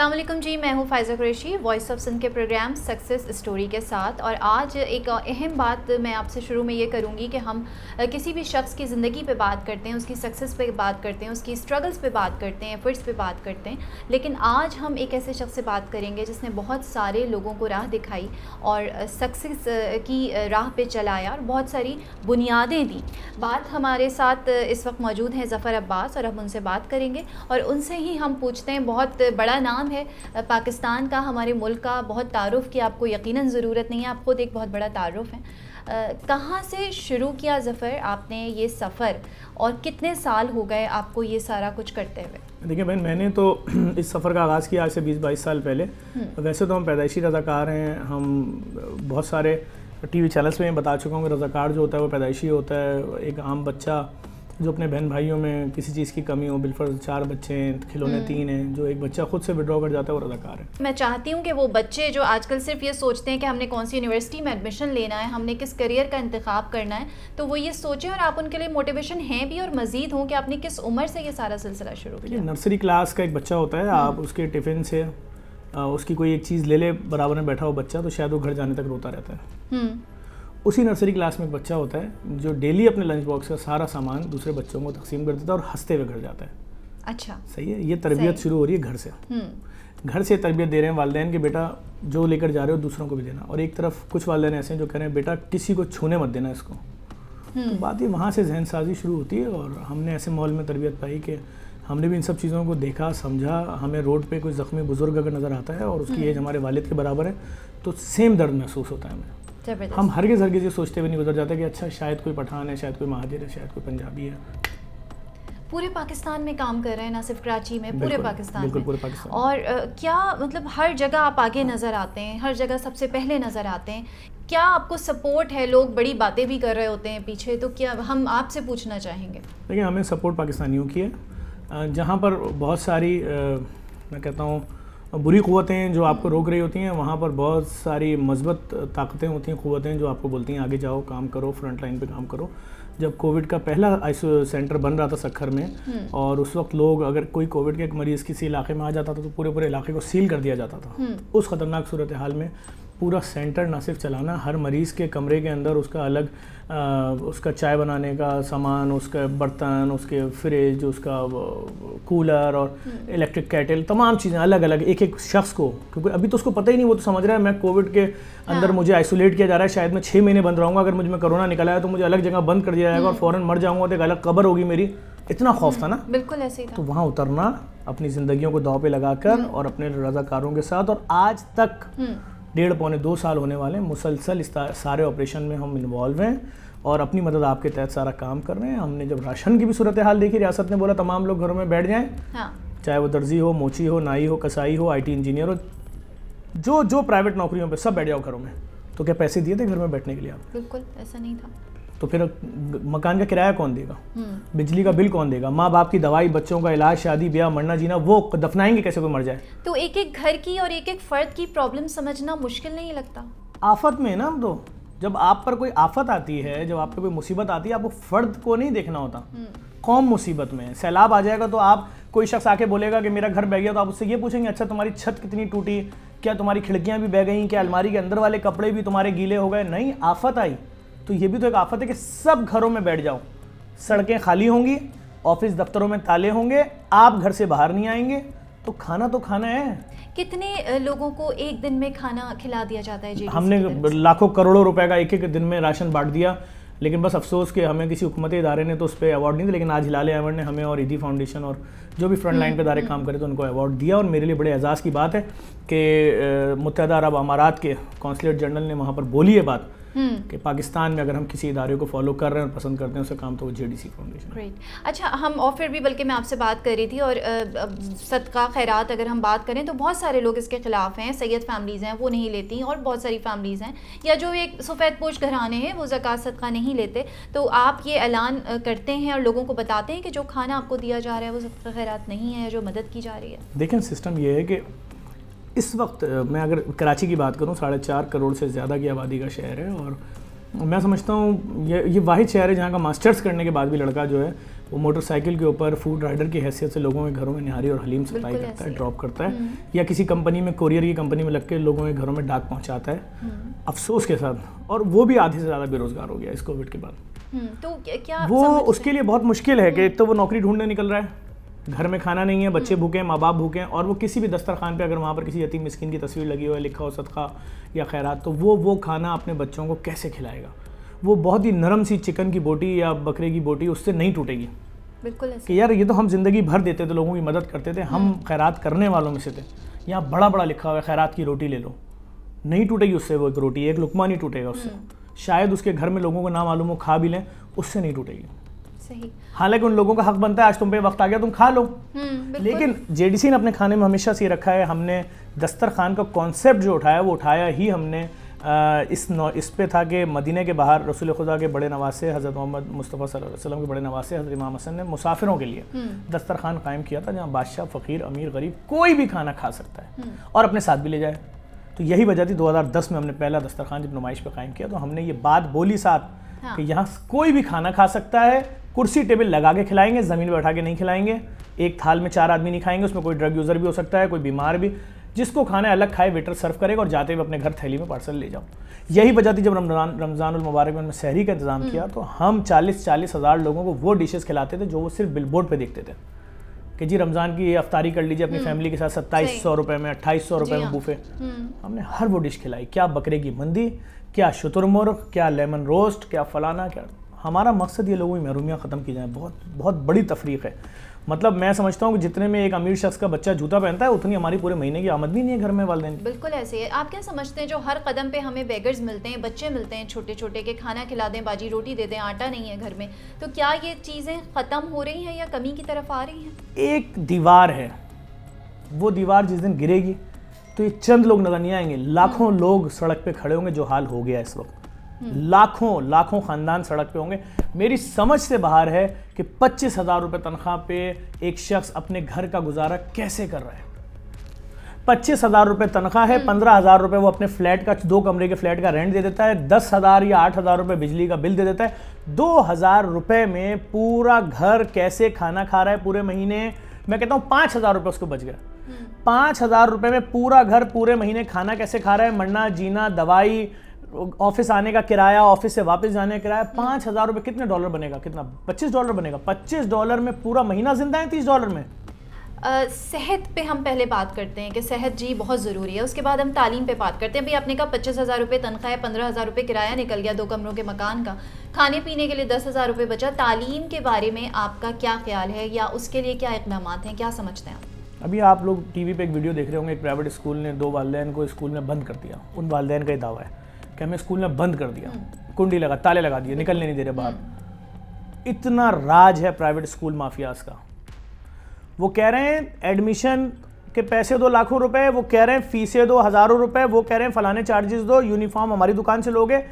अल्लाम जी मैं हूँ फ़ायज़ा कुरैशी वॉइस ऑफ सिंध के प्रोग्राम सक्सेस स्टोरी के साथ और आज एक अहम बात मैं आपसे शुरू में ये करूँगी कि हम किसी भी शख्स की ज़िंदगी पे बात करते हैं उसकी सक्सेस पे बात करते हैं उसकी स्ट्रगल्स पे बात करते हैं एफर्ट्स पे बात करते हैं लेकिन आज हम एक ऐसे शख्स से बात करेंगे जिसने बहुत सारे लोगों को राह दिखाई और सक्सेस की राह पर चलाया और बहुत सारी बुनियादें दी बात हमारे साथ इस वक्त मौजूद हैं ज़फ़र अब्बास और हम उनसे बात करेंगे और उनसे ही हम पूछते हैं बहुत बड़ा नाम नाम है पाकिस्तान का हमारे मुल्क का बहुत तारुफ की आपको यकीनन ज़रूरत नहीं है आप ख़ुद एक बहुत बड़ा तारुफ है कहाँ से शुरू किया ज़फ़र आपने ये सफ़र और कितने साल हो गए आपको ये सारा कुछ करते हुए देखिए बहन मैंने तो इस सफ़र का आगाज़ किया आज से बीस बाईस साल पहले हम्म। वैसे तो हम पैदाइशी रजाकार हैं हम बहुत सारे टी वी चैनल्स में बता चुका हूँ कि रजाकार जो होता है वो पैदाइशी होता है एक आम बच्चा जो अपने बहन भाइयों में किसी चीज़ की कमी हो बिलफर्ज चार बच्चे हैं खिलौने हम्म। तीन हैं जो एक बच्चा खुद से विड्रॉ कर जाता है वो अदाकार है मैं चाहती हूँ कि वो बच्चे जो आजकल सिर्फ ये सोचते हैं कि हमने कौन सी यूनिवर्सिटी में एडमिशन लेना है हमने किस करियर का इंतखा करना है तो वो ये सोचें और आप उनके लिए मोटिवेशन हैं भी और मजीद हों कि आपने किस उम्र से ये सारा सिलसिला शुरू किया नर्सरी क्लास का एक बच्चा होता है हम्म। आप उसके टिफ़िन से उसकी कोई एक चीज़ ले ले बराबर में बैठा हो बच्चा तो शायद वो घर जाने तक रोता रहता है हम्म। उसी नर्सरी क्लास में एक बच्चा होता है जो डेली अपने लंच बॉक्स का सारा सामान दूसरे बच्चों को तकसीम कर देता है और हंसते हुए घर जाता है अच्छा सही है ये तरबियत शुरू हो रही है घर से हम्म। घर से तरबियत दे रहे हैं वालदेन के बेटा जो लेकर जा रहे हो दूसरों को भी देना और एक तरफ कुछ वालदेन ऐसे हैं जो कह रहे हैं बेटा किसी को छूने मत देना इसको हम्म। तो बात ये वहाँ से जहन साजी शुरू होती है और हमने ऐसे माहौल में तरबियत पाई कि हमने भी इन सब चीज़ों को देखा समझा हमें रोड पे कोई ज़ख्मी बुज़ुर्ग अगर नज़र आता है और उसकी एज हम्म। हमारे वालिद के बराबर है तो सेम दर्द महसूस होता है हमें हम हर के ये सोचते हुए नहीं गुजर जाते कि अच्छा शायद कोई पठान है शायद कोई महाजिर है शायद कोई पंजाबी है पूरे पाकिस्तान में काम कर रहे हैं ना सिर्फ कराची में पूरे पाकिस्तान में पूरे पाकिस्तान और आ, क्या मतलब हर जगह आप आगे नज़र आते हैं हर जगह सबसे पहले नज़र आते हैं क्या आपको सपोर्ट है लोग बड़ी बातें भी कर रहे होते हैं पीछे तो क्या हम आपसे पूछना चाहेंगे देखिए हमें सपोर्ट पाकिस्तानियों की है जहाँ पर बहुत सारी आ, मैं कहता हूँ बुरी क़वतें जो आपको रोक रही होती हैं वहाँ पर बहुत सारी मज़बत ताकतें होती हैं क़वतें जो आपको बोलती हैं आगे जाओ काम करो फ्रंट लाइन पर काम करो जब कोविड का पहला आइसो सेंटर बन रहा था सखर में हम्म। और उस वक्त लोग अगर कोई कोविड के एक मरीज़ किसी इलाके में आ जाता था तो पूरे पूरे इलाके को सील कर दिया जाता था हम्म। उस खतरनाक सूरत हाल में पूरा सेंटर ना सिर्फ चलाना हर मरीज़ के कमरे के अंदर उसका अलग आ, उसका चाय बनाने का सामान उसका बर्तन उसके फ्रिज उसका कूलर और इलेक्ट्रिक हम्म। कैटल तमाम चीज़ें अलग अलग एक एक शख्स को क्योंकि अभी तो उसको पता ही नहीं वो तो समझ रहा है मैं कोविड के अंदर हाँ। मुझे आइसोलेट किया जा रहा है शायद मैं छः महीने बंद रहूँगा अगर मुझे कोरोना निकला है तो मुझे अलग जगह बंद कर दिया जाएगा और हम्म। फ़ौरन मर जाऊँगा तो एक अलग कबर होगी मेरी इतना हम्म, खौफ था ना बिल्कुल ऐसे ही था तो वहाँ उतरना अपनी ज़िंदगियों को दाव पे लगाकर और अपने रजाकारों के साथ और आज तक डेढ़ पौने दो साल होने वाले हैं मुसलसल सारे ऑपरेशन में हम इन्वॉल्व हैं और अपनी मदद आपके तहत सारा काम कर रहे हैं हमने जब राशन की भी सूरत हाल देखी रियासत ने बोला तमाम लोग घरों में बैठ जाएँ हाँ। चाहे वो दर्जी हो मोची हो नाई हो कसाई हो आई इंजीनियर हो जो जो प्राइवेट नौकरियों पर सब बैठ जाओ घरों में तो क्या पैसे दिए थे घर में बैठने के लिए आप बिल्कुल ऐसा नहीं था तो फिर मकान का किराया कौन देगा बिजली का बिल कौन देगा माँ बाप की दवाई बच्चों का इलाज शादी ब्याह मरना जीना वो दफनाएंगे कैसे कोई मर जाए तो एक एक घर की और एक एक फर्द की प्रॉब्लम समझना मुश्किल नहीं लगता आफत में ना तो जब आप पर कोई आफत आती है जब आप पर कोई मुसीबत आती है आपको फर्द को नहीं देखना होता कौम मुसीबत में सैलाब आ जाएगा तो आप कोई शख्स आके बोलेगा कि मेरा घर बह गया तो आप उससे ये पूछेंगे अच्छा तुम्हारी छत कितनी टूटी क्या तुम्हारी खिड़कियां भी बह गई क्या अलमारी के अंदर वाले कपड़े भी तुम्हारे गीले हो गए नहीं आफत आई तो ये भी तो एक आफत है कि सब घरों में बैठ जाओ सड़कें खाली होंगी ऑफिस दफ्तरों में ताले होंगे आप घर से बाहर नहीं आएंगे तो खाना तो खाना है कितने लोगों को एक दिन में खाना खिला दिया जाता है हमने लाखों करोड़ों रुपए का एक एक दिन में राशन बांट दिया लेकिन बस अफसोस कि हमें किसी हुकूमती इदारे ने तो उस पर अवार्ड नहीं दिया लेकिन आज हिलाले अवार्ड ने हमें और ईदी e फाउंडेशन और जो भी फ्रंट लाइन पर इदारे हम्म। काम करे तो उनको अवार्ड दिया और मेरे लिए बड़े एजाज़ की बात है कि मुतहदा अरब अमारात के कौंसलेट जनरल ने वहाँ पर बोली है बात Hmm. कि पाकिस्तान में अगर हम किसी इदारे को फॉलो कर रहे हैं और पसंद करते हैं उसका काम तो J D C foundation right अच्छा हम और फिर भी बल्कि मैं आपसे बात कर रही थी और सदका खैरात अगर हम बात करें तो बहुत सारे लोग इसके ख़िलाफ़ हैं सैयद फैमिलीज़ हैं वो नहीं लेती और बहुत सारी फैमिलीज़ हैं या जो एक सफ़ेद पोष घराने हैं वो जक़ात सदका नहीं लेते तो आप ये ऐलान करते हैं और लोगों को बताते हैं कि जो खाना आपको दिया जा रहा है वो सदका खैरात नहीं है जो मदद की जा रही है देखें सिस्टम ये है कि इस वक्त मैं अगर कराची की बात करूँ साढ़े चार करोड़ से ज़्यादा की आबादी का शहर है और मैं समझता हूँ ये ये वाहि शहर है जहाँ का मास्टर्स करने के बाद भी लड़का जो है वो मोटरसाइकिल के ऊपर फूड राइडर की हैसियत से लोगों के घरों में निहारी और हलीम सप्लाई करता है ड्रॉप करता है हम्म। या किसी कंपनी में कोरियर की कंपनी में लग के लोगों के घरों में डाक पहुँचाता है हम्म। अफसोस के साथ और वो भी आधे से ज़्यादा बेरोज़गार हो गया इस कोविड के बाद हम्म, तो क्या वो उसके लिए बहुत मुश्किल है कि एक तो वो नौकरी ढूंढने निकल रहा है घर में खाना नहीं है बच्चे भूखे हैं माँ बाप भूखे हैं और वो किसी भी दस्तरखान पे अगर वहाँ पर किसी यतीम मिस्किन की तस्वीर लगी हो लिखा हो सदका या खैरात तो वो वो खाना अपने बच्चों को कैसे खिलाएगा वो बहुत ही नरम सी चिकन की बोटी या बकरे की बोटी उससे नहीं टूटेगी बिल्कुल कि यार ये तो हम ज़िंदगी भर देते थे लोगों की मदद करते थे हम हम्म। खैरात करने वालों में से थे यहाँ बड़ा बड़ा लिखा हुआ है खैरात की रोटी ले लो नहीं टूटेगी उससे वो एक रोटी एक लुकमा नहीं टूटेगा उससे हम्म। शायद उसके घर में लोगों को ना मालूम हो खा भी लें उससे नहीं टूटेगी सही हालांकि उन लोगों का हक बनता है आज तुम पे वक्त आ गया तुम खा लो हम्म, लेकिन जेडीसी ने अपने खाने में हमेशा से रखा है हमने दस्तर खान का कॉन्सेप्ट जो उठाया वो उठाया ही हमने आ, इस नौ इस पे था कि मदीने के बाहर रसूल खुदा के बड़े नवासे हज़रत मोहम्मद मुस्तफ़ा वसल्लम के बड़े नवासे हज़रत इमाम हसन ने मुसाफिरों के लिए हम्म। दस्तर खान कायम किया था जहाँ बादशाह फ़कीर अमीर गरीब कोई भी खाना खा सकता है हम्म। और अपने साथ भी ले जाए तो यही वजह थी 2010 में हमने पहला दस्तरखान जब नुमाइश पर कायम किया तो हमने ये बात बोली साथ हाँ। कि यहाँ कोई भी खाना खा सकता है कुर्सी टेबल लगा के खिलाएंगे ज़मीन पर बैठा के नहीं खिलाएंगे एक थाल में चार आदमी नहीं खाएंगे उसमें कोई ड्रग यूज़र भी हो सकता है कोई बीमार भी जिसको खाना अलग खाए वेटर सर्व करेगा और जाते हुए अपने घर थैली में पार्सल ले जाओ यही वजह थी जब रमजान रमजान मुबारक में शहरी का इंतजाम किया हम्म। तो हम चालीस चालीस हज़ार लोगों को वो डिशेज़ खिलाते थे जो वो सिर्फ बिल बोर्ड पर देखते थे कि जी रमज़ान की ये अफ्तारी कर लीजिए अपनी फैमिली हम्म। के साथ सत्ताईस सौ रुपये में अट्ठाईस सौ रुपये में बूफे हाँ। हम्म। हमने हर वो डिश खिलाई क्या बकरे की मंदी क्या शुतुरमुर्ग क्या लेमन रोस्ट क्या फलाना क्या हमारा मकसद ये लोगों की महरूमियाँ ख़त्म की जाए बहुत बहुत बड़ी तफरीक है मतलब मैं समझता हूँ कि जितने में एक अमीर शख्स का बच्चा जूता पहनता है उतनी हमारी पूरे महीने की आमदनी नहीं है घर में वाले बिल्कुल ऐसे है आप क्या समझते हैं जो हर कदम पे हमें बेगर्स मिलते हैं बच्चे मिलते हैं छोटे छोटे के खाना खिला दें बाजी रोटी दे दें आटा नहीं है घर में तो क्या ये चीज़ें ख़त्म हो रही हैं या कमी की तरफ आ रही हैं एक दीवार है वो दीवार जिस दिन गिरेगी तो ये चंद लोग नजर नहीं आएंगे लाखों हम्म। लोग सड़क पर खड़े होंगे जो हाल हो गया इस वक्त लाखों लाखों खानदान सड़क पे होंगे मेरी समझ से बाहर है कि पच्चीस हजार रुपये तनख्वाह पे एक शख्स अपने घर का गुजारा कैसे कर रहा है पच्चीस हजार रुपये तनख्वाह है हम्म। पंद्रह हजार रुपये वो अपने फ्लैट का दो कमरे के फ्लैट का रेंट दे देता है दस हजार या आठ हजार रुपये बिजली का बिल दे देता है दो हजार रुपये में पूरा घर कैसे खाना खा रहा है पूरे महीने मैं कहता हूँ पाँच हजार रुपये उसको बच गया हम्म। पाँच हजार रुपये में पूरा घर पूरे महीने खाना कैसे खा रहा है मरना जीना दवाई ऑफिस आने का किराया ऑफिस से वापस जाने का किराया पाँच हज़ार रुपये कितने डॉलर बनेगा कितना पच्चीस डॉलर बनेगा पच्चीस डॉलर में पूरा महीना जिंदा है तीस डॉलर में Uh, सेहत पे हम पहले बात करते हैं कि सेहत जी बहुत ज़रूरी है उसके बाद हम तालीम पे बात करते हैं भाई आपने कहा पच्चीस हज़ार रुपये तनख्वाह है पंद्रह हज़ार रुपये किराया निकल गया दो कमरों के मकान का खाने पीने के लिए दस हज़ार रुपये बचा तालीम के बारे में आपका क्या ख्याल है या उसके लिए क्या इकदाम हैं क्या समझते हैं आप अभी आप लोग टी वी पर एक वीडियो देख रहे होंगे एक प्राइवेट स्कूल ने दो वालदेन को स्कूल में बंद कर दिया उन वालदेन का ही दावा है कि हमें स्कूल में बंद कर दिया कुंडी लगा ताले लगा दिए निकलने नहीं दे रहे बाहर इतना राज है प्राइवेट स्कूल माफियाज का वो कह रहे हैं एडमिशन के पैसे दो लाखों रुपए वो कह रहे हैं फीसें दो हज़ारों रुपए वो कह रहे हैं फलाने चार्जेस दो यूनिफॉर्म हमारी दुकान से लोगे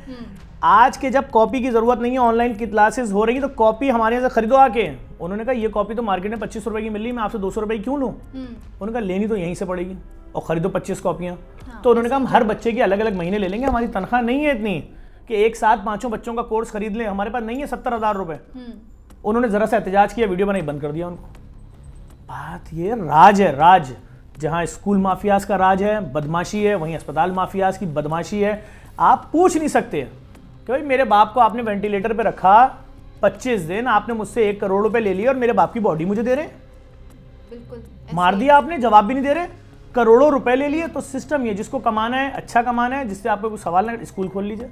आज के जब कॉपी की ज़रूरत नहीं है ऑनलाइन की क्लासेस हो रही है तो कॉपी हमारे यहाँ से खरीदो आके उन्होंने कहा ये कॉपी तो मार्केट में पच्चीस रुपए की मिल रही मैं आपसे दो सौ रुपए की क्यों लूँ हम्म। उन्होंने कहा लेनी तो यहीं से पड़ेगी और ख़रीदो पच्चीस कॉपियाँ हाँ, तो उन्होंने कहा हम हर बच्चे की अलग अलग महीने ले लेंगे हमारी तनख्वाह नहीं है इतनी कि एक साथ पांचों बच्चों का कोर्स खरीद लें हमारे पास नहीं है सत्तर हज़ार रुपए हम्म। उन्होंने ज़रा सा एहतजाज किया वीडियो बनाई बंद कर दिया उनको बात ये राज है राज जहां स्कूल माफियाज का राज है बदमाशी है वहीं अस्पताल माफियाज की बदमाशी है आप पूछ नहीं सकते कि भाई मेरे बाप को आपने वेंटिलेटर पर रखा पच्चीस दिन आपने मुझसे एक करोड़ रुपए ले लिए और मेरे बाप की बॉडी मुझे दे रहे मार दिया आपने जवाब भी नहीं दे रहे करोड़ों रुपए ले लिए तो सिस्टम ये जिसको कमाना है अच्छा कमाना है जिससे आपको कुछ सवाल ना स्कूल खोल लीजिए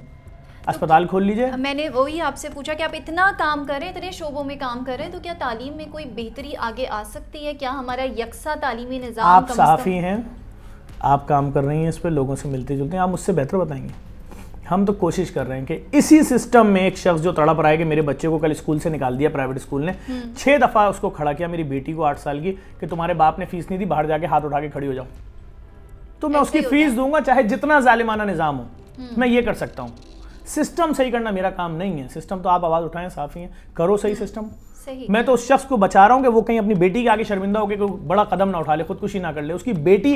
अस्पताल खोल लीजिए मैंने वही आपसे पूछा कि आप इतना काम करें इतने शोबों में काम करें तो क्या तालीम में कोई बेहतरी आगे आ सकती है क्या हमारा यकसा तालीमी निज़ाम आप सहाफ़ी हैं आप काम कर रही हैं इस पर लोगों से मिलते जुलते हैं आप मुझसे बेहतर बताएंगे हम तो कोशिश कर रहे हैं कि इसी सिस्टम में एक शख्स जो तड़प रहा है कि मेरे बच्चे को कल स्कूल से निकाल दिया प्राइवेट स्कूल ने हम्म। छः दफ़ा उसको खड़ा किया मेरी बेटी को आठ साल की कि तुम्हारे बाप ने फीस नहीं दी बाहर जाके हाथ उठा के खड़ी हो जाऊं तो मैं उसकी फीस दूंगा चाहे जितना जालिमाना निज़ाम हो हम्म। मैं ये कर सकता हूँ सिस्टम सही करना मेरा काम नहीं है सिस्टम तो आप आवाज़ उठाएं साफ ही है करो सही सिस्टम हम्म। सही मैं तो उस शख्स को बचा रहा हूँ कि वो कहीं अपनी बेटी के आगे शर्मिंदा होकर कोई बड़ा कदम ना उठा ले खुदकुशी ना कर ले उसकी बेटी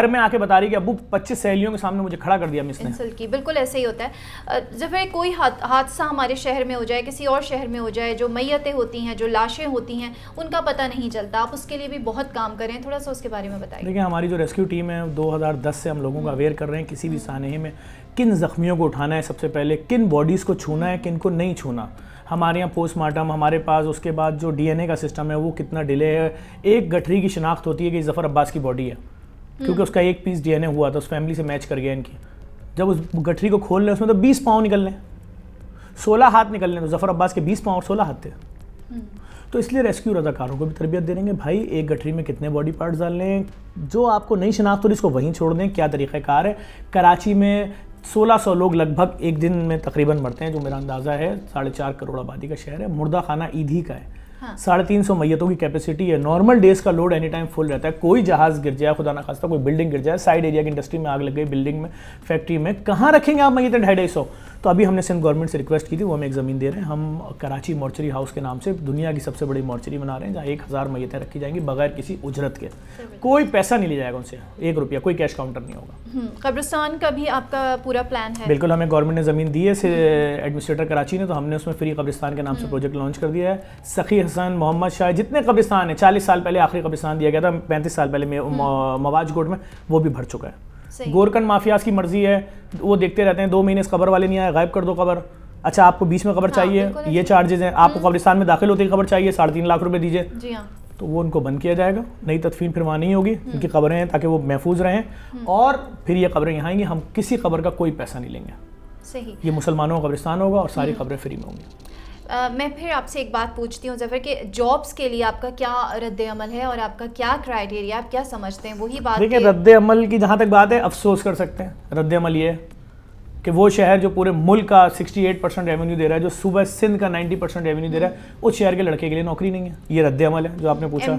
घर में आके बता रही कि अबू पच्चीस सहेलियों के सामने मुझे खड़ा कर दिया मिसने की बिल्कुल ऐसे ही होता है जब कोई हादसा हमारे शहर में हो जाए किसी और शहर में हो जाए जो मैतें होती हैं जो लाशें होती हैं उनका पता नहीं चलता आप उसके लिए भी बहुत काम करें थोड़ा सा उसके बारे में बताइए देखिए हमारी जो रेस्क्यू टीम है दो से हम लोगों को हम्म। अवेयर कर रहे हैं किसी भी सानहे में किन ज़ख्मियों को उठाना है सबसे पहले किन बॉडीज़ को छूना है किन को नहीं छूना हमारे यहाँ पोस्टमार्टम हमारे पास उसके बाद जो डीएनए का सिस्टम है वो कितना डिले है एक गठरी की शिनाख्त होती है कि जफ़र अब्बास की बॉडी है क्योंकि हम्म। उसका एक पीस डीएनए हुआ था उस फैमिली से मैच कर गया इनकी जब उस गठरी को खोल लें उसमें तो बीस पाँव निकल लें सोलह हाथ निकल लें तो जफ़र अब्बास के बीस पाँव और सोलह हाथ थे हम्म। तो इसलिए रेस्क्यू रदाकारों को भी तरबियत दे देंगे भाई एक गठरी में कितने बॉडी पार्ट्स डाल लें जो आपको नई शनाख्त हो रही इसको वहीं छोड़ दें क्या तरीक़ाकार है कराची में 1600 लोग लगभग एक दिन में तकरीबन मरते हैं जो मेरा अंदाज़ा है साढ़े चार करोड़ आबादी का शहर है मुर्दा खाना ही का है हाँ। साढ़े तीन सौ मैयतों की कैपेसिटी है नॉर्मल डेज का लोड एनी टाइम फुल रहता है कोई जहाज गिर जाए खुदा ना खास्ता कोई बिल्डिंग गिर जाए साइड एरिया की इंडस्ट्री में आग लग गई बिल्डिंग में फैक्ट्री में कहाँ रखेंगे आप मैयतें ढाई ढाई सौ तो अभी हमने सिंध गवर्नमेंट से रिक्वेस्ट की थी वो हमें एक ज़मीन दे रहे हैं हम कराची मॉर्चरी हाउस के नाम से दुनिया की सबसे बड़ी मॉर्चरी बना रहे हैं जहाँ एक हज़ार मैयतें रखी जाएंगी बगैर किसी उजरत के कोई पैसा नहीं ले जाएगा उनसे एक रुपया कोई कैश काउंटर नहीं होगा हम्म, कब्रिस्तान का भी आपका पूरा प्लान है बिल्कुल हमें गवर्नमेंट ने ज़मीन दी है एडमिनिस्ट्रेटर हम्म। कराची ने तो हमने उसमें फ्री कब्रिस्तान के नाम से प्रोजेक्ट हम्म। लॉन्च कर दिया है सखी हसन मोहम्मद शाह जितने कब्रिस्तान हैं चालीस साल पहले आखिरी कब्रिस्तान दिया गया था पैंतीस साल पहले हम्म। मवाज कोट में वो भी भर चुका है गोरकन माफियाज की मर्जी है वो देखते रहते हैं दो महीने इस खबर वाले नहीं आए गायब कर दो खबर अच्छा आपको बीच में खबर हाँ, चाहिए ये चार्जेज हैं आपको हम्म। कब्रिस्तान में दाखिल होते ही खबर चाहिए साढ़े तीन लाख रुपए दीजिए हाँ। तो वो उनको बंद किया जाएगा नई तदफीन फिर वहाँ नहीं होगी हम्म। उनकी खबरें हैं ताकि वो महफूज रहें और फिर ये खबरें यहाँ आएंगी हम किसी खबर का कोई पैसा नहीं लेंगे सही ये मुसलमानों का कब्रिस्तान होगा और सारी खबरें फ्री में होंगी आ, मैं फिर आपसे एक बात पूछती हूँ जफर कि जॉब्स के लिए आपका क्या रद्द अमल है और आपका क्या क्राइटेरिया आप क्या समझते हैं वही बात देखिए रद्द अमल की जहाँ तक बात है अफसोस कर सकते हैं रद्द अमल ये कि वो शहर जो पूरे मुल्क का 68 परसेंट रेवेन्यू दे रहा है जो सुबह सिंध का 90 परसेंट रेवेन्यू दे रहा है हम्म। उस शहर के लड़के के लिए नौकरी नहीं है ये रद्द अमल है जो आपने पूछा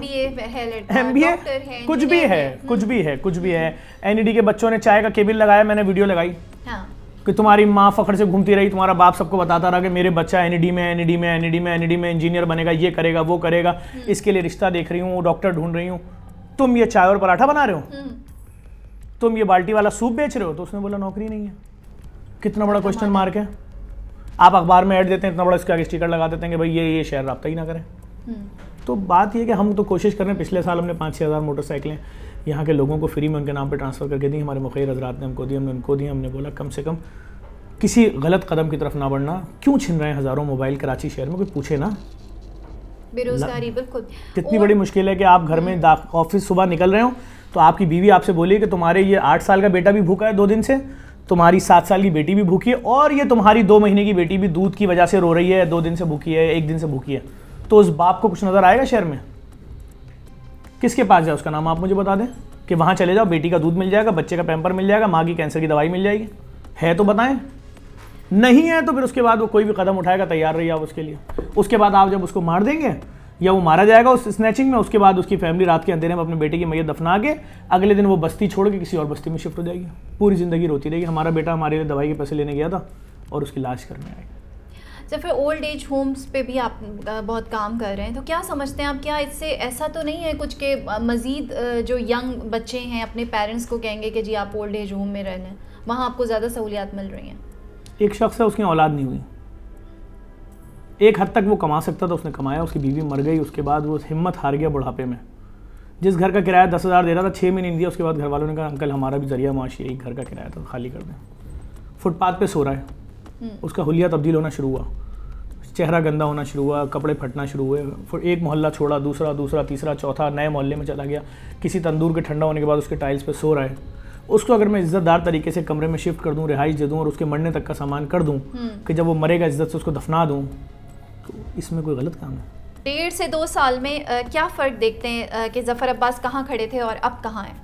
एम बी ए कुछ भी है कुछ भी है कुछ भी हम्म। है एन e के बच्चों ने चाय का केबिल लगाया मैंने वीडियो लगाई हाँ। कि तुम्हारी माँ फखर से घूमती रही तुम्हारा बाप सबको बताता रहा कि मेरे बच्चा एन में एन में एन में एन में इंजीनियर बनेगा ये करेगा वो करेगा हम्म। इसके लिए रिश्ता देख रही हूँ डॉक्टर ढूंढ रही हूँ तुम ये चाय और पराठा बना रहे हो हम्म। तुम ये बाल्टी वाला सूप बेच रहे हो तो उसने बोला नौकरी नहीं है कितना बड़ा क्वेश्चन अच्छा, मार्क है आप अखबार में ऐड देते हैं इतना बड़ा इसका स्टिकर लगा देते हैं कि भाई ये ये शहर रबता ही ना करें हम्म। तो बात यह कि हम तो कोशिश कर रहे हैं पिछले साल हमने पाँच छः हज़ार मोटरसाइकिलें यहाँ के लोगों को फ्री में उनके नाम पर ट्रांसफ़र करके दी हमारे मुखिर हजरात ने हमको दी हमने उनको दी हमने बोला कम से कम किसी गलत कदम की तरफ ना बढ़ना क्यों छिन रहे हैं हज़ारों मोबाइल कराची शहर में कोई पूछे ना बेरोजगारी बिल्कुल कितनी बड़ी मुश्किल है कि आप घर में ऑफिस हम्म। सुबह निकल रहे हो तो आपकी बीवी आपसे बोली कि तुम्हारे ये आठ साल का बेटा भी भूखा है दो दिन से तुम्हारी सात साल की बेटी भी भूखी है और ये तुम्हारी दो महीने की बेटी भी दूध की वजह से रो रही है दो दिन से भूखी है एक दिन से भूखी है तो उस बाप को कुछ नज़र आएगा शहर में किसके पास जाए उसका नाम आप मुझे बता दें कि वहाँ चले जाओ बेटी का दूध मिल जाएगा बच्चे का पैम्पर मिल जाएगा माँ की कैंसर की दवाई मिल जाएगी है तो बताएं नहीं है तो फिर उसके बाद वो कोई भी कदम उठाएगा तैयार रहिए आप उसके लिए उसके बाद आप जब उसको मार देंगे या वो मारा जाएगा उस स्नैचिंग में उसके बाद उसकी फैमिली रात के अंधेरे में अपने बेटे की मैय दफना के अगले दिन वो बस्ती छोड़ के किसी और बस्ती में शिफ्ट हो जाएगी पूरी ज़िंदगी रोती रहेगी हमारा बेटा हमारे लिए दवाई के पैसे लेने गया था और उसकी लाश करने आएगा या फिर ओल्ड एज होम्स पे भी आप बहुत काम कर रहे हैं तो क्या समझते हैं आप क्या इससे ऐसा तो नहीं है कुछ के मज़ीद जो यंग बच्चे हैं अपने पेरेंट्स को कहेंगे कि जी आप ओल्ड एज होम में रह लें वहाँ आपको ज़्यादा सहूलियात मिल रही हैं एक शख्स है उसकी औलाद नहीं हुई एक हद तक वो कमा सकता था उसने कमाया उसकी बीवी मर गई उसके बाद वो हिम्मत हार गया बुढ़ापे में जिस घर का किराया दस हज़ार दे रहा था छः महीने नहीं दिया उसके बाद घर वालों ने कहा अंकल हमारा भी जरिया माशी एक घर का किराया था तो खाली कर दें फुटपाथ पे सो रहा है हम्म। उसका हुलिया तब्दील होना शुरू हुआ चेहरा गंदा होना शुरू हुआ कपड़े फटना शुरू हुए फिर एक मोहल्ला छोड़ा दूसरा दूसरा तीसरा चौथा नए मोहल्ले में चला गया किसी तंदूर के ठंडा होने के बाद उसके टाइल्स पर सो रहा है उसको अगर मैं इज्जतदार तरीके से कमरे में शिफ्ट कर दूँ रिहाइश दे दूँ और उसके मरने तक का सामान कर दूँ हम्म। कि जब वो मरेगा इज्जत से उसको दफना दूँ तो इसमें कोई गलत काम है डेढ़ से दो साल में आ, क्या फ़र्क देखते हैं कि ज़फ़र अब्बास कहाँ खड़े थे और अब कहाँ हैं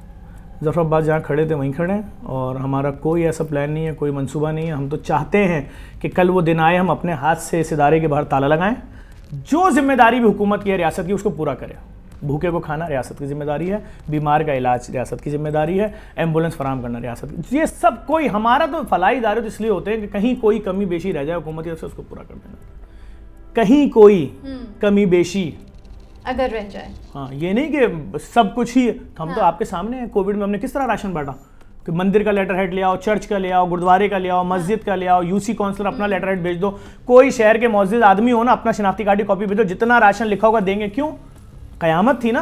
जफराबाद जहाँ खड़े थे वहीं खड़े हैं और हमारा कोई ऐसा प्लान नहीं है कोई मंसूबा नहीं है हम तो चाहते हैं कि कल वो दिन आए हम अपने हाथ से इस इदारे के बाहर ताला लगाएं जो जिम्मेदारी भी हुकूमत की है रियासत की उसको पूरा करें भूखे को खाना रियासत की जिम्मेदारी है बीमार का इलाज रियासत की जिम्मेदारी है एम्बुलेंस फराम करना रियासत की ये सब कोई हमारा तो फलाई इदारे तो इसलिए होते हैं कि कहीं कोई कमी बेशी रह जाए हुकूमत की उसको पूरा कर देना कहीं कोई हम्म। कमी बेशी अगर रह जाए हाँ ये नहीं कि सब कुछ ही तो हम हाँ। तो आपके सामने कोविड में हमने किस तरह राशन बांटा कि मंदिर का लेटर हेड ले आओ चर्च का ले आओ गुरुद्वारे का ले आओ हाँ। मस्जिद का ले आओ यूसी काउंसिलर अपना लेटर हम्म। हेड भेज दो कोई शहर के मौजिद आदमी हो ना अपना शनाख्ती कार्ड की कॉपी भेज दो जितना राशन लिखा होगा देंगे क्यों कयामत थी ना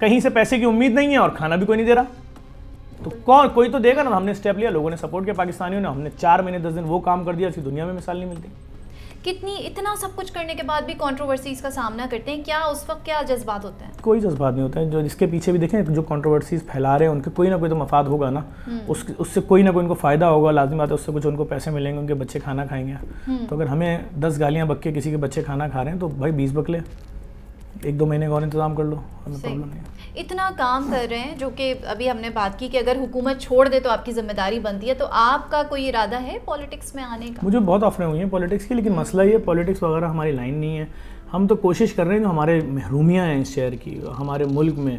कहीं से पैसे की उम्मीद नहीं है और खाना भी कोई नहीं दे रहा तो कौन कोई तो देगा ना हमने स्टेप लिया लोगों ने सपोर्ट किया पाकिस्तानियों ने हमने चार महीने दस दिन वो काम कर दिया उसकी दुनिया में मिसाल नहीं मिलती कितनी इतना सब कुछ करने के बाद भी कॉन्ट्रोवर्सीज का सामना करते हैं क्या उस वक्त क्या जज्बात होते हैं कोई जज्बात नहीं होता है जो जिसके पीछे भी देखें जो कॉन्ट्रोवर्सीज फैला रहे हैं उनके कोई ना कोई तो मफाद होगा ना हम्म। उस उससे कोई ना कोई उनको फ़ायदा होगा लाजमी बात है उससे कुछ उनको पैसे मिलेंगे उनके बच्चे खाना खाएंगे हम्म। तो अगर हमें दस गालियाँ बक के किसी के बच्चे खाना खा रहे हैं तो भाई बीस बक ले एक दो महीने का और इंतजाम कर लो प्रॉब्लम नहीं इतना काम कर रहे हैं जो कि अभी हमने बात की कि अगर हुकूमत छोड़ दे तो आपकी जिम्मेदारी बनती है तो आपका कोई इरादा है पॉलिटिक्स में आने का मुझे बहुत ऑफरें हुई हैं पॉलिटिक्स की लेकिन मसला ये पॉलिटिक्स वगैरह हमारी लाइन नहीं है हम तो कोशिश कर रहे हैं जो हमारे महरूमियाँ हैं इस शहर की हमारे मुल्क में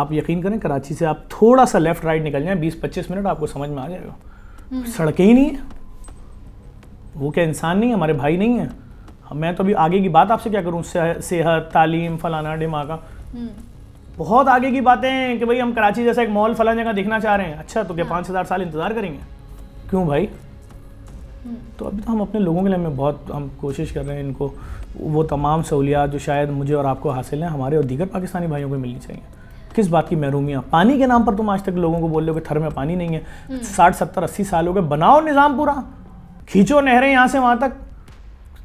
आप यकीन करें कराची से आप थोड़ा सा लेफ्ट राइट निकल जाए बीस पच्चीस मिनट आपको समझ में आ जाएगा हम्म। सड़कें ही नहीं है वो क्या इंसान नहीं है हमारे भाई नहीं है मैं तो अभी आगे की बात आपसे क्या करूँ सेहत तालीम फलाना डिमाका हाँ। बहुत आगे की बातें कि भाई हम कराची जैसा एक मॉल फलान जगह देखना चाह रहे हैं अच्छा तो क्या हाँ। पाँच हज़ार साल इंतज़ार करेंगे क्यों भाई हम्म। तो अभी तो हम अपने लोगों के लिए हमें बहुत हम कोशिश कर रहे हैं इनको वो तमाम सहूलियात जो शायद मुझे और आपको हासिल हैं हमारे और दीगर पाकिस्तानी भाइयों को मिलनी चाहिए किस बात की महरूमियाँ पानी के नाम पर तुम आज तक लोगों को बोल रहे हो कि थर में पानी नहीं है हम्म। साठ सत्तर अस्सी साल हो गए बनाओ निज़ाम पूरा खींचो नहरें यहाँ से वहाँ तक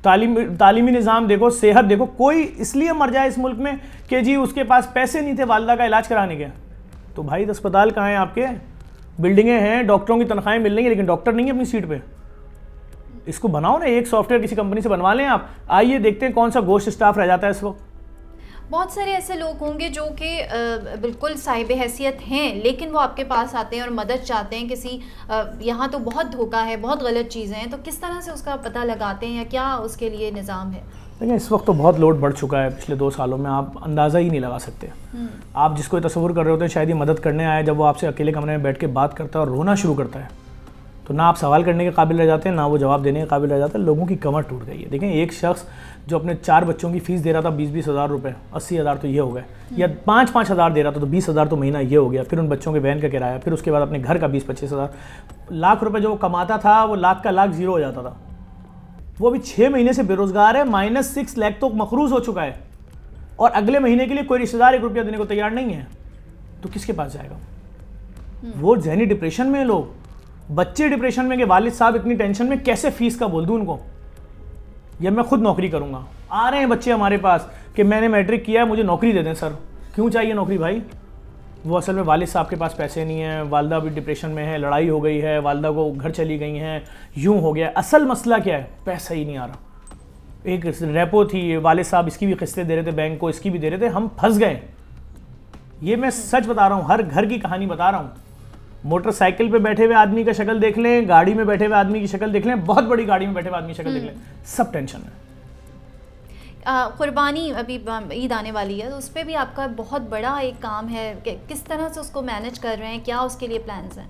तालीम तालीमी निज़ाम देखो सेहत देखो कोई इसलिए मर जाए इस मुल्क में कि जी उसके पास पैसे नहीं थे वालदा का इलाज कराने के तो भाई अस्पताल कहाँ हैं आपके बिल्डिंगें हैं डॉक्टरों की तनख्वाहें मिल रही लेकिन डॉक्टर नहीं है अपनी सीट पर इसको बनाओ ना एक सॉफ्टवेयर किसी कंपनी से बनवा लें आप आइए देखते हैं कौन सा गोश्त स्टाफ रह जाता है इस वक्त बहुत सारे ऐसे लोग होंगे जो कि बिल्कुल साहिब हैसियत हैं लेकिन वो आपके पास आते हैं और मदद चाहते हैं किसी यहाँ तो बहुत धोखा है बहुत गलत चीज़ें हैं तो किस तरह से उसका पता लगाते हैं या क्या उसके लिए निज़ाम है देखिए इस वक्त तो बहुत लोड बढ़ चुका है पिछले दो सालों में आप अंदाज़ा ही नहीं लगा सकते हम्म। आप जिसको तस्वूर कर रहे होते हैं शायद ये मदद करने आया जब वो आपसे अकेले कमरे में बैठ के बात करता है और रोना शुरू करता है तो ना आप सवाल करने के काबिल रह जाते हैं ना वो जवाब देने के काबिल रह जाते हैं लोगों की कमर टूट गई है देखें एक शख्स जो अपने चार बच्चों की फीस दे रहा था बीस बीस हज़ार रुपये अस्सी हज़ार तो ये हो गए या पाँच पाँच हज़ार दे रहा था तो बीस हज़ार तो महीना ये हो गया फिर उन बच्चों के बहन का किराया फिर उसके बाद अपने घर का बीस पच्चीस हज़ार लाख रुपये जो वो कमाता था वो लाख का लाख जीरो हो जाता था वो अभी छः महीने से बेरोज़गार है माइनस सिक्स लैख तो मखरूज हो चुका है और अगले महीने के लिए कोई रिश्तेदार एक रुपया देने को तैयार नहीं है तो किसके पास जाएगा हम्म। वो जहनी डिप्रेशन में लोग बच्चे डिप्रेशन में कि वालिद साहब इतनी टेंशन में कैसे फीस का बोल दूँ उनको या मैं खुद नौकरी करूँगा आ रहे हैं बच्चे हमारे पास कि मैंने मैट्रिक किया है मुझे नौकरी दे दें सर क्यों चाहिए नौकरी भाई वो असल में वालिद साहब के पास पैसे नहीं हैं वालदा भी डिप्रेशन में है लड़ाई हो गई है वालदा को घर चली गई हैं यूँ हो गया असल मसला क्या है पैसा ही नहीं आ रहा एक रेपो थी वालिद साहब इसकी भी किस्तें दे रहे थे बैंक को इसकी भी दे रहे थे हम फंस गए ये मैं सच बता रहा हूँ हर घर की कहानी बता रहा हूँ मोटरसाइकिल पे बैठे हुए आदमी का शक्ल देख लें गाड़ी में बैठे हुए आदमी की शक्ल देख लें बहुत बड़ी गाड़ी में बैठे हुए आदमी की शक्ल देख हम्म। लें सब टेंशन है क़ुरबानी अभी ईद आने वाली है तो उस पर भी आपका बहुत बड़ा एक काम है कि किस तरह से उसको मैनेज कर रहे हैं क्या उसके लिए प्लान्स हैं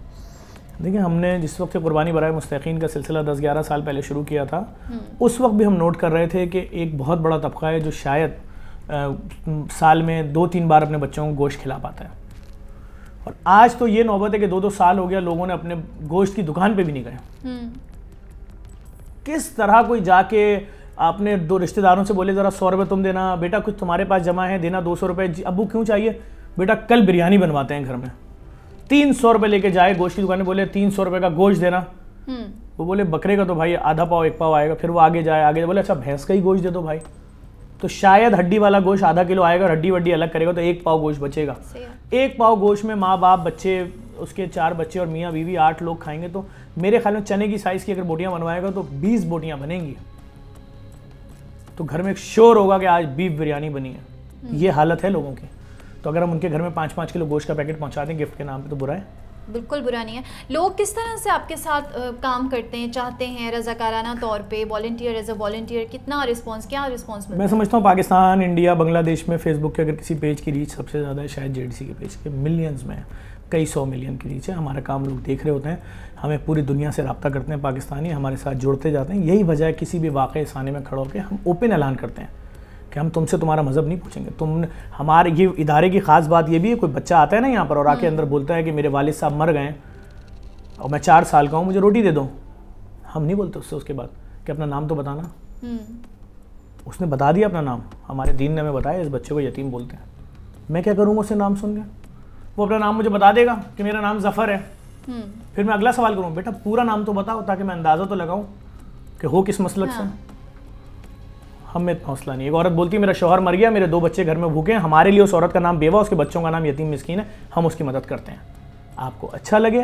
देखिए हमने जिस वक्त कुर्बानी बरए मुस्तकिन का सिलसिला दस ग्यारह साल पहले शुरू किया था हम्म। उस वक्त भी हम नोट कर रहे थे कि एक बहुत बड़ा तबका है जो शायद आ, साल में दो तीन बार अपने बच्चों को गोश्त खिला पाता है और आज तो ये नौबत है कि दो दो साल हो गया लोगों ने अपने गोश्त की दुकान पे भी नहीं गए हम्म। किस तरह कोई जाके आपने दो रिश्तेदारों से बोले ज़रा सौ रुपये तुम देना बेटा कुछ तुम्हारे पास जमा है देना दो सौ रुपये अबू क्यों चाहिए बेटा कल बिरयानी बनवाते हैं घर में तीन सौ रुपये लेके जाए गोश्त की दुकान में बोले तीन सौ रुपये का गोश्त देना हम्म। वो बोले बकरे का तो भाई आधा पाव एक पाव आएगा फिर वो आगे जाए आगे बोले अच्छा भैंस का ही गोश्त दे दो भाई तो शायद हड्डी वाला गोश्त आधा किलो आएगा और हड्डी वड्डी अलग करेगा तो एक पाव गोश्त बचेगा एक पाव गोश्त में माँ बाप बच्चे उसके चार बच्चे और मियाँ बीवी आठ लोग खाएंगे तो मेरे ख्याल में चने की साइज़ की अगर बोटियाँ बनवाएगा तो बीस बोटियाँ बनेंगी तो घर में एक शोर होगा कि आज बीफ बिरयानी बनी है हम्म। ये हालत है लोगों की तो अगर हम उनके घर में पाँच पाँच किलो गोश्त का पैकेट पहुँचा दें गिफ्ट के नाम पर तो बुरा है बिल्कुल बुरा नहीं है लोग किस तरह से आपके साथ आ, काम करते हैं चाहते हैं रजाकाराना तौर पे वॉल्टियर एज अ वॉल्टियर कितना रिस्पॉन्स क्या रिस्पॉन्स मैं समझता हूँ पाकिस्तान इंडिया बांग्लादेश में फेसबुक के अगर किसी पेज की रीच सबसे ज़्यादा है शायद जे के पेज के मिलियंस में कई सौ मिलियन की रीच है हमारा काम लोग देख रहे होते हैं हमें पूरी दुनिया से रबता करते हैं पाकिस्तानी हमारे साथ जुड़ते जाते हैं यही वजह है किसी भी वाक़ साने में खड़े होकर हम ओपन ऐलान करते हैं कि हम तुमसे तुम्हारा मज़हब नहीं पूछेंगे तुम हमारे ये इदारे की ख़ास बात ये भी है कोई बच्चा आता है ना यहाँ पर और आके हम्म। अंदर बोलता है कि मेरे वालिद साहब मर गए और मैं चार साल का हूँ मुझे रोटी दे दो हम नहीं बोलते उससे उसके बाद कि अपना नाम तो बताना हम्म। उसने बता दिया अपना नाम हमारे दीन ने हमें बताया इस बच्चे को यतीम बोलते हैं मैं क्या करूँगा उससे नाम सुन के वो अपना नाम मुझे बता देगा कि मेरा नाम जफ़र है हम्म। फिर मैं अगला सवाल करूँ बेटा पूरा नाम तो बताओ ताकि मैं अंदाज़ा तो लगाऊँ कि हो किस मसलक हाँ। से हमें हौसला नहीं एक औरत बोलती है मेरा शोहर मर गया मेरे दो बच्चे घर में भूखे हैं हमारे लिए उस औरत का नाम बेवा उसके बच्चों का नाम यतीम मिस्किन है हम उसकी मदद करते हैं आपको अच्छा लगे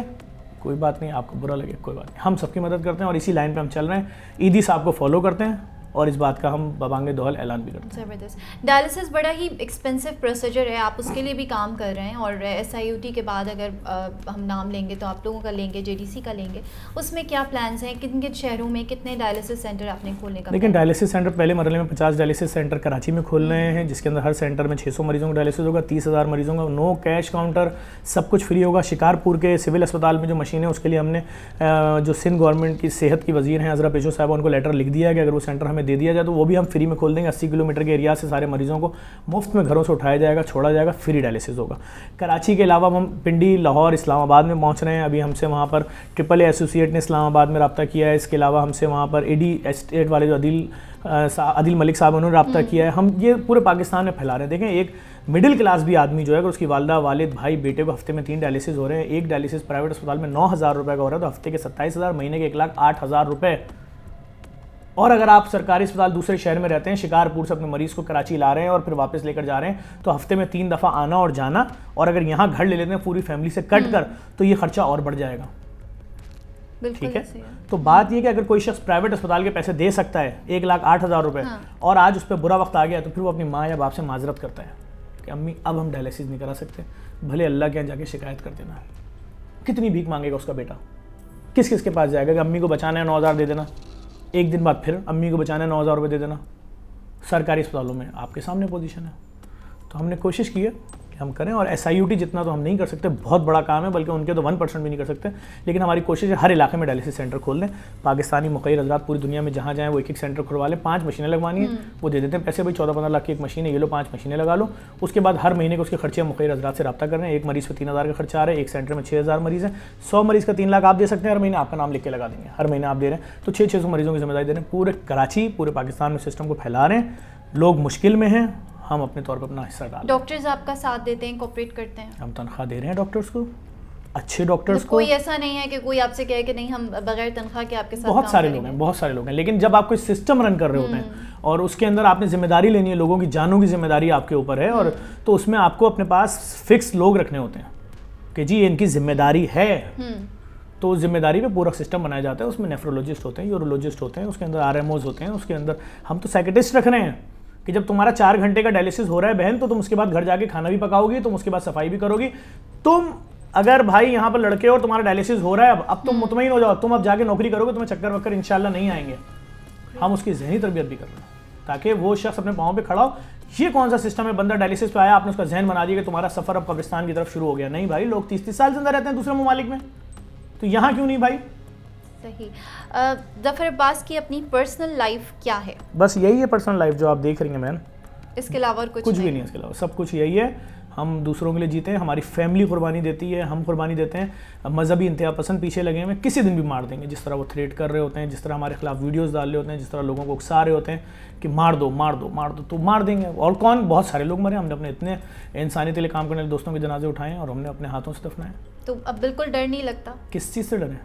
कोई बात नहीं आपको बुरा लगे कोई बात नहीं हम सबकी मदद करते हैं और इसी लाइन पर हम चल रहे हैं ईदी साहब को फॉलो करते हैं और इस बात का हम बबांगे दोहल ऐलान भी करते हैं ज़बरदस्त डायलिसिस बड़ा ही एक्सपेंसिव प्रोसीजर है आप उसके लिए भी काम कर रहे हैं और एस के बाद अगर आ, हम नाम लेंगे तो आप लोगों का लेंगे जे का लेंगे उसमें क्या प्लान्स हैं किन किन शहरों में कितने डायलिसिस सेंटर आपने खोलने का लेकिन डायलिसिस सेंटर पहले मरल में पचास डायलिसिस सेंटर कराची में खोल रहे हैं जिसके अंदर हर सेंटर में छः मरीजों का डायलिसिस होगा तीस मरीजों का नो कैश काउंटर सब कुछ फ्री होगा शिकारपुर के सिविल अस्पताल में जो मशीन है उसके लिए हमने जो सिंध गवर्नमेंट की सेहत की वजीर हैं अजरा पेशो साहब उनको लेटर लिख दिया है कि अगर वो सेंटर हमें हमें दे दिया जाए तो वो भी हम फ्री में खोल देंगे अस्सी किलोमीटर के एरिया से सारे मरीजों को मुफ्त में घरों से उठाया जाएगा छोड़ा जाएगा फ्री डायलिसिस होगा कराची के अलावा हम पिंडी लाहौर इस्लामाबाद में पहुँच रहे हैं अभी हमसे वहाँ पर ट्रिपल एसोसिएट ने इस्लामाबाद में रबता किया है इसके अलावा हमसे वहाँ पर डी एस्टेट वाले जो अदिल अदिल मलिक साहब उन्होंने रबता हम्म। किया है हम ये पूरे पाकिस्तान में फैला रहे हैं देखें एक मिडिल क्लास भी आदमी जो है अगर उसकी वालदा वालिद भाई बेटे को हफ्ते में तीन डायलिसिस हो रहे हैं एक डायलिसिस प्राइवेट अस्पताल में नौ हज़ार रुपये का हो रहा है तो हफ्ते के सत्ताईस हज़ार महीने के एक लाख आठ हज़ार रुपये और अगर आप सरकारी अस्पताल दूसरे शहर में रहते हैं शिकारपुर से अपने मरीज़ को कराची ला रहे हैं और फिर वापस लेकर जा रहे हैं तो हफ्ते में तीन दफ़ा आना और जाना और अगर यहाँ घर ले लेते हैं पूरी फैमिली से कट कर हम्म। तो ये खर्चा और बढ़ जाएगा ठीक है तो बात यह कि अगर कोई शख्स प्राइवेट अस्पताल के पैसे दे सकता है एक लाख आठ हज़ार रुपये हाँ। और आज उस पर बुरा वक्त आ गया तो फिर वो अपनी माँ या बाप से माजरत करता है कि अम्मी अब हम डायलिसिस नहीं करा सकते भले अल्लाह के यहाँ जाके शिकायत कर देना कितनी भीख मांगेगा उसका बेटा किस किस के पास जाएगा कि अम्मी को बचाना है नौ हज़ार दे देना एक दिन बाद फिर अम्मी को बचाना नौ हज़ार रुपये दे देना सरकारी अस्पतालों में आपके सामने पोजीशन है तो हमने कोशिश की है हम करें और एस जितना तो हम नहीं कर सकते बहुत बड़ा काम है बल्कि उनके तो वन परसेंट भी नहीं कर सकते लेकिन हमारी कोशिश है हर इलाके में डायलिसिस सेंटर खोल दें पाकिस्तानी मुखर हजरात पूरी दुनिया में जहाँ जाएँ वो एक एक सेंटर खुलवा लें पाँच मशीनें लगवानी है हम्म। वो दे देते हैं पैसे भाई चौदह पंद्रह लाख की एक मशीन है ये लो पाँच मशीनें लगा लो उसके बाद हर महीने के उसके खर्चे मुखर हजरात से रब्ता कर रहे हैं एक मरीज़ पर तीन हज़ार का खर्चा आ रहा है एक सेंटर में छः हज़ार मरीज़ है सौ मरीज़ का तीन लाख आप दे सकते हैं हर महीने आपका नाम लिख के लगा देंगे हर महीने आप दे रहे हैं तो छः छः सौ मरीज़ों की जिम्मेदारी दे रहे हैं पूरे कराची पूरे पाकिस्तान में सिस्टम को फैला रहे हैं लोग मुश्किल में हैं हम अपने तौर पर अपना हिस्सा डाल डॉक्टर्स आपका साथ देते हैं कॉपरेट करते हैं हम तनख्वाह दे रहे हैं डॉक्टर्स को अच्छे डॉक्टर्स मतलब को कोई ऐसा नहीं है कि कोई आपसे कहे कि नहीं हम बगैर तनख्वाह के आपके साथ बहुत सारे लोग हैं बहुत सारे लोग हैं लेकिन जब आप कोई सिस्टम रन कर रहे होते हैं हम्म। और उसके अंदर आपने जिम्मेदारी लेनी है लोगों की जानों की जिम्मेदारी आपके ऊपर है और हम्म। तो उसमें आपको अपने पास फिक्स लोग रखने होते हैं कि जी इनकी जिम्मेदारी है हम्म। तो जिम्मेदारी पे पूरा सिस्टम बनाया जाता है उसमें नेफ्रोलॉजिस्ट होते हैं यूरोलॉजिस्ट होते हैं उसके अंदर आर होते हैं उसके अंदर हम तो साइकेटिस्ट रख रहे हैं कि जब तुम्हारा चार घंटे का डायलिसिस हो रहा है बहन तो तुम उसके बाद घर जाके खाना भी पकाओगी तुम उसके बाद सफाई भी करोगी तुम अगर भाई यहाँ पर लड़के और तुम्हारा डायलिसिस हो रहा है अब अब तुम हम्म। मुतमिन हो जाओ तुम अब जाके नौकरी करोगे तुम्हें चक्कर वक्कर इनशाला नहीं आएंगे हम उसकी जहनी तरबियत भी कर रहे हैं ताकि वो शख्स अपने पाँव पर खड़ा हो ये कौन सा सिस्टम है बंदा डायलिसिस पे आया आपने उसका जहन बना दिया कि तुम्हारा सफ़र अब कब्रिस्तान की तरफ शुरू हो गया नहीं भाई लोग तीस तीस साल जिंदा रहते हैं दूसरे ममालिक में तो यहाँ क्यों नहीं भाई सही जफर अब्बास की अपनी पर्सनल लाइफ क्या है बस यही है पर्सनल लाइफ जो आप देख रही हैं मैम इसके अलावा कुछ कुछ भी नहीं इसके अलावा सब कुछ यही है हम दूसरों के लिए जीते हैं हमारी फैमिली कुर्बानी देती है हम कुर्बानी देते हैं मजहबी इंतहा पसंद पीछे लगे हुए किसी दिन भी मार देंगे जिस तरह वो थ्रेट कर रहे होते हैं जिस तरह हमारे खिलाफ वीडियोस डाल रहे होते हैं जिस तरह लोगों को उकसा रहे होते हैं कि मार दो मार दो मार दो तो मार देंगे और कौन बहुत सारे लोग मरे हमने अपने इतने इंसानियत के लिए काम करने वाले दोस्तों के जनाजे उठाए और हमने अपने हाथों से दफनाए तो अब बिल्कुल डर नहीं लगता किस चीज़ से डर है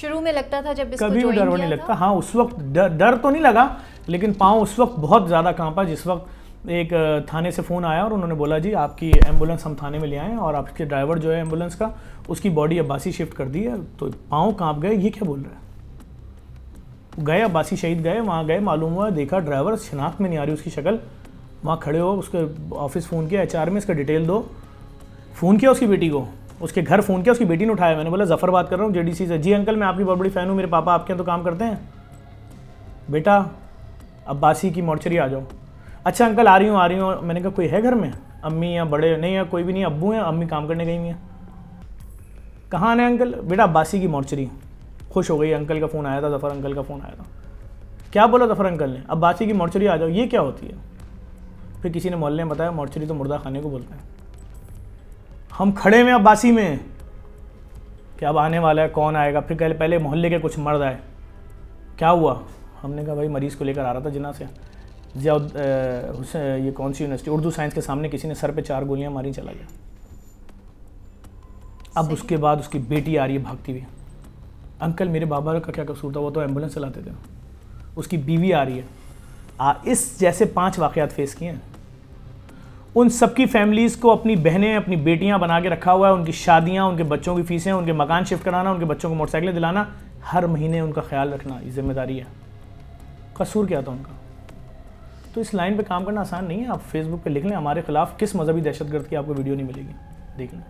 शुरू में लगता था जब इसको कभी डर नहीं लगता हाँ उस वक्त डर डर तो नहीं लगा लेकिन पाँव उस वक्त बहुत ज़्यादा कांपा जिस वक्त एक थाने से फ़ोन आया और उन्होंने बोला जी आपकी एम्बुलेंस हम थाने में ले आए और आपके ड्राइवर जो है एम्बुलेंस का उसकी बॉडी अब्बासी शिफ्ट कर दी है तो पाँव कांप गए ये क्या बोल रहा है गए अब्बासी शहीद गए वहाँ गए मालूम हुआ देखा ड्राइवर शिनाख्त में नहीं आ रही उसकी शक्ल वहाँ खड़े हो उसके ऑफिस फ़ोन किया एच में इसका डिटेल दो फ़ोन किया उसकी बेटी को उसके घर फ़ोन किया उसकी बेटी ने उठाया मैंने बोला जफ़र बात कर रहा हूँ जेडीसी से जी अंकल मैं आपकी बहुत बड़ी फ़ैन हूँ मेरे पापा आपके यहाँ तो काम करते हैं बेटा अब्बासी की मॉर्चरी आ जाओ अच्छा अंकल आ रही हूँ आ रही हूँ मैंने कहा कोई है घर में अम्मी या बड़े नहीं या कोई भी नहीं अब्बू हैं अम्मी काम करने गई हैं कहाँ आने अंकल बेटा अब्बासी की मॉर्चरी खुश हो गई अंकल का फ़ोन आया था जफ़र अंकल का फ़ोन आया था क्या बोला जफ़र अंकल ने अब्बासी की मॉर्चरी आ जाओ ये क्या होती है फिर किसी ने मोहल्ले में बताया मॉर्चरी तो मुर्दा खाने को बोलते हैं हम खड़े हुए अब बासी में क्या अब आने वाला है कौन आएगा फिर कहले पहले मोहल्ले के कुछ मर्द आए क्या हुआ हमने कहा भाई मरीज़ को लेकर आ रहा था जिना से जब हुसैन ये कौन सी यूनिवर्सिटी उर्दू साइंस के सामने किसी ने सर पे चार गोलियां मारी चला गया अब उसके बाद उसकी बेटी आ रही है भागती हुई अंकल मेरे बाबा का क्या कसूर था वो तो एम्बुलेंस चलाते थे उसकी बीवी आ रही है आ, इस जैसे पांच वाक़ फेस किए हैं उन सबकी फैमिलीज़ को अपनी बहनें अपनी बेटियां बना के रखा हुआ है उनकी शादियां उनके बच्चों की फीसें उनके मकान शिफ्ट कराना उनके बच्चों को मोटरसाइकिलें दिलाना हर महीने उनका ख्याल रखना ये जिम्मेदारी है कसूर क्या था उनका तो इस लाइन पे काम करना आसान नहीं है आप फेसबुक पे लिख लें हमारे खिलाफ किस मजहबी दहशतगर्द की आपको वीडियो नहीं मिलेगी देख लें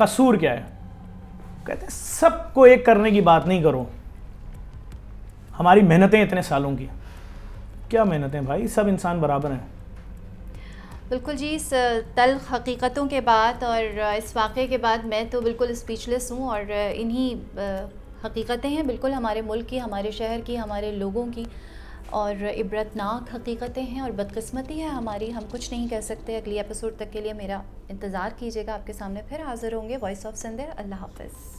कसूर क्या है कहते हैं सबको एक करने की बात नहीं करो हमारी मेहनतें इतने सालों की क्या मेहनतें भाई सब इंसान बराबर हैं बिल्कुल जी इस तल हकीकतों के बाद और इस वाक़े के बाद मैं तो बिल्कुल स्पीचलेस हूँ और इन्हीं हकीकतें हैं बिल्कुल हमारे मुल्क की हमारे शहर की हमारे लोगों की और इबरतनाक हकीकतें हैं और बदकस्मती है हमारी हम कुछ नहीं कह सकते अगली एपिसोड तक के लिए मेरा इंतज़ार कीजिएगा आपके सामने फिर हाज़िर होंगे वॉइस ऑफ सिंध अल्लाह हाफ़